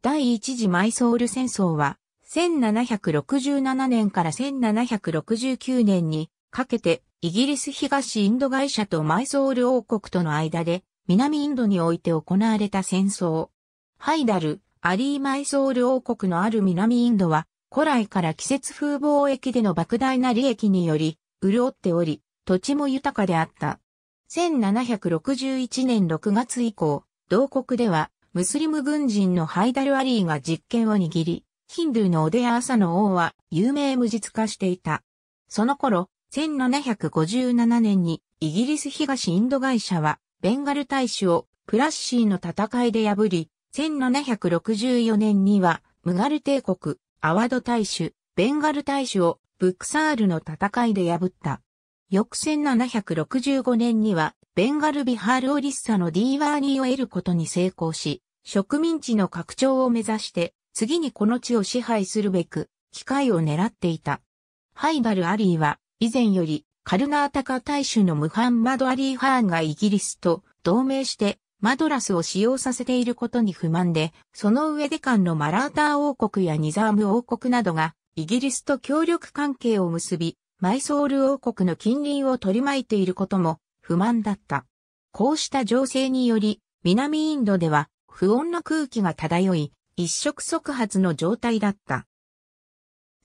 第一次マイソール戦争は、1767年から1769年にかけて、イギリス東インド会社とマイソール王国との間で、南インドにおいて行われた戦争。ハイダル、アリー・マイソール王国のある南インドは、古来から季節風貿易での莫大な利益により、潤っており、土地も豊かであった。1761年6月以降、同国ではムスリム軍人のハイダル・アリーが実権を握り、ヒンドゥーのオデア・アサの王は有名無実化していた。その頃、1757年にイギリス東インド会社はベンガル大使をプラッシーの戦いで破り、1764年にはムガル帝国、アワド大使、ベンガル大使をブックサールの戦いで破った。翌1765年にはベンガルビハールオリッサのディーワーニーを得ることに成功し、植民地の拡張を目指して、次にこの地を支配するべく、機会を狙っていた。ハイバル・アリーは、以前より、カルナータカ大衆のムハンマド・アリー・ハーンがイギリスと同盟して、マドラスを使用させていることに不満で、その上で間のマラーター王国やニザーム王国などが、イギリスと協力関係を結び、マイソール王国の近隣を取り巻いていることも不満だった。こうした情勢により、南インドでは不穏な空気が漂い、一触即発の状態だった。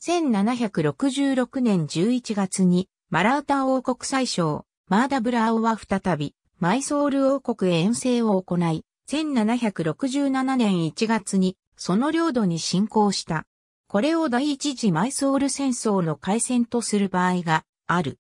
1766年11月にマラータ王国最小、マーダブラーオは再びマイソール王国へ遠征を行い、1767年1月にその領土に侵攻した。これを第一次マイソール戦争の開戦とする場合がある。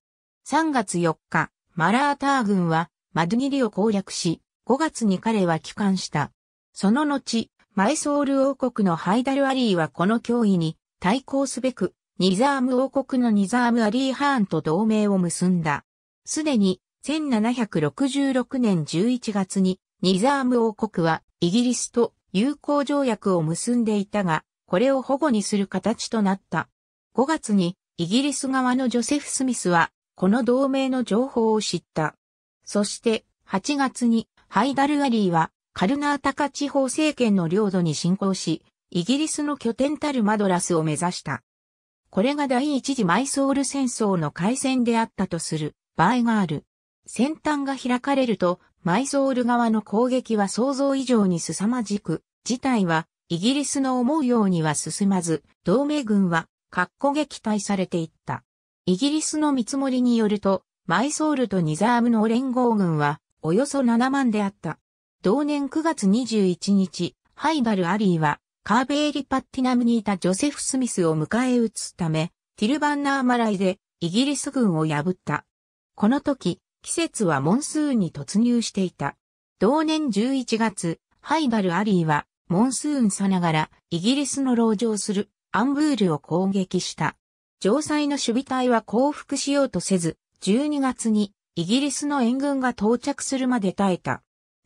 3月4日、マラーター軍はマドゥニリを攻略し、5月に彼は帰還した。その後、マイソール王国のハイダル・アリーはこの脅威に対抗すべく、ニザーム王国のニザーム・アリー・ハーンと同盟を結んだ。すでに、1766年11月に、ニザーム王国はイギリスと友好条約を結んでいたが、これを保護にする形となった。5月に、イギリス側のジョセフ・スミスは、この同盟の情報を知った。そして、8月に、ハイダル・アリーは、カルナータカ地方政権の領土に侵攻し、イギリスの拠点たるマドラスを目指した。これが第一次マイソール戦争の開戦であったとする場合がある。先端が開かれると、マイソール側の攻撃は想像以上に凄まじく、事態はイギリスの思うようには進まず、同盟軍は、かっこ撃退されていった。イギリスの見積もりによると、マイソールとニザームの連合軍は、およそ7万であった。同年9月21日、ハイバル・アリーは、カーベーリ・パッティナムにいたジョセフ・スミスを迎え撃つため、ティルバンナーマライでイギリス軍を破った。この時、季節はモンスーンに突入していた。同年11月、ハイバル・アリーは、モンスーンさながら、イギリスの牢城するアンブールを攻撃した。城塞の守備隊は降伏しようとせず、12月にイギリスの援軍が到着するまで耐えた。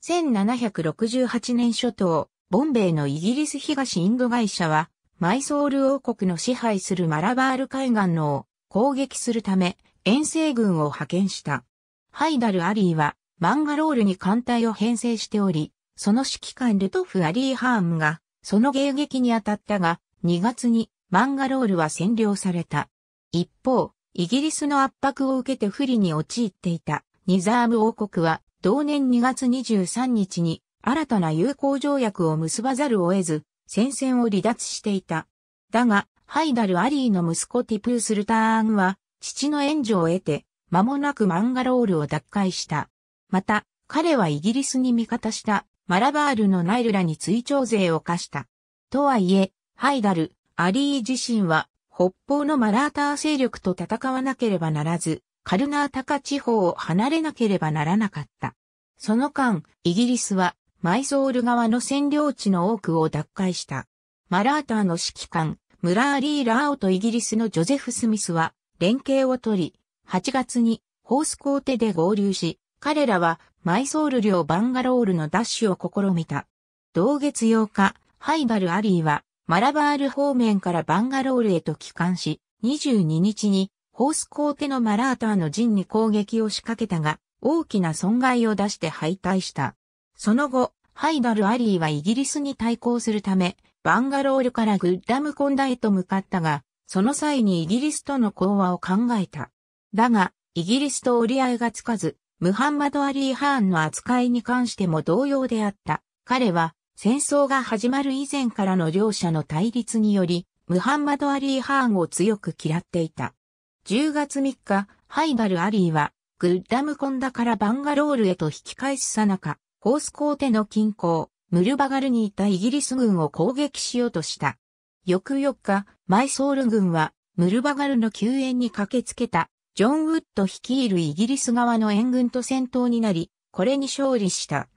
1768年初頭、ボンベイのイギリス東インド会社は、マイソール王国の支配するマラバール海岸のを攻撃するため、遠征軍を派遣した。ハイダル・アリーは、マンガロールに艦隊を編成しており、その指揮官ルトフ・アリー・ハームが、その迎撃に当たったが、2月にマンガロールは占領された。一方、イギリスの圧迫を受けて不利に陥っていたニザーム王国は同年2月23日に新たな友好条約を結ばざるを得ず、戦線を離脱していた。だが、ハイダル・アリーの息子ティプースルターンは、父の援助を得て、間もなくマンガロールを奪回した。また、彼はイギリスに味方した、マラバールのナイルらに追徴税を課した。とはいえ、ハイダル、アリー自身は、北方のマラーター勢力と戦わなければならず、カルナータカ地方を離れなければならなかった。その間、イギリスはマイソール側の占領地の多くを奪回した。マラーターの指揮官、ムラーリー・ラーオとイギリスのジョゼフ・スミスは連携を取り、8月にホースコーテで合流し、彼らはマイソール領バンガロールの奪取を試みた。同月8日、ハイバル・アリーはマラバール方面からバンガロールへと帰還し、22日にホースコーテのマラーターの陣に攻撃を仕掛けたが、大きな損害を出して敗退した。その後、ハイダル・アリーはイギリスに対抗するため、バンガロールからグッダムコンダへと向かったが、その際にイギリスとの講和を考えた。だが、イギリスと折り合いがつかず、ムハンマド・アリー・ハーンの扱いに関しても同様であった。彼は、戦争が始まる以前からの両者の対立により、ムハンマド・アリー・ハーンを強く嫌っていた。10月3日、ハイバル・アリーは、グッダムコンダからバンガロールへと引き返すさなか、ホースコーテの近郊、ムルバガルにいたイギリス軍を攻撃しようとした。翌4日、マイソール軍は、ムルバガルの救援に駆けつけた、ジョン・ウッド率いるイギリス側の援軍と戦闘になり、これに勝利した。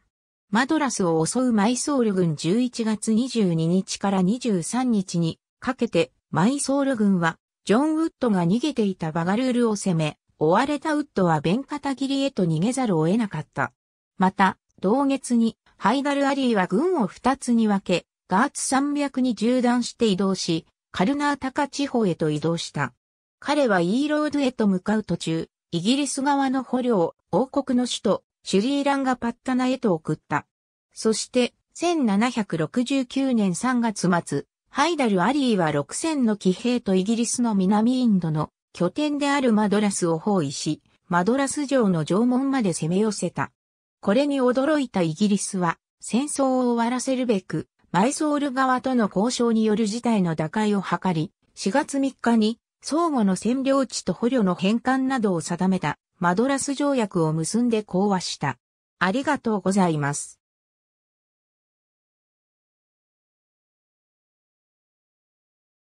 マドラスを襲うマイソール軍11月22日から23日にかけて、マイソール軍はジョン・ウッドが逃げていたバガルールを攻め、追われたウッドはベンカタギリへと逃げざるを得なかった。また、同月に、ハイダル・アリーは軍を二つに分け、ガーツ山脈に縦断して移動し、カルナータカ地方へと移動した。彼はイーロードへと向かう途中、イギリス側の捕虜を王国の首都、シュリーランガパッタナへと送った。そして、1769年3月末、ハイダル・アリーは6000の騎兵とイギリスの南インドの拠点であるマドラスを包囲し、マドラス城の城門まで攻め寄せた。これに驚いたイギリスは、戦争を終わらせるべく、マイソール側との交渉による事態の打開を図り、4月3日に相互の占領地と捕虜の返還などを定めたマドラス条約を結んで講和した。ありがとうございます。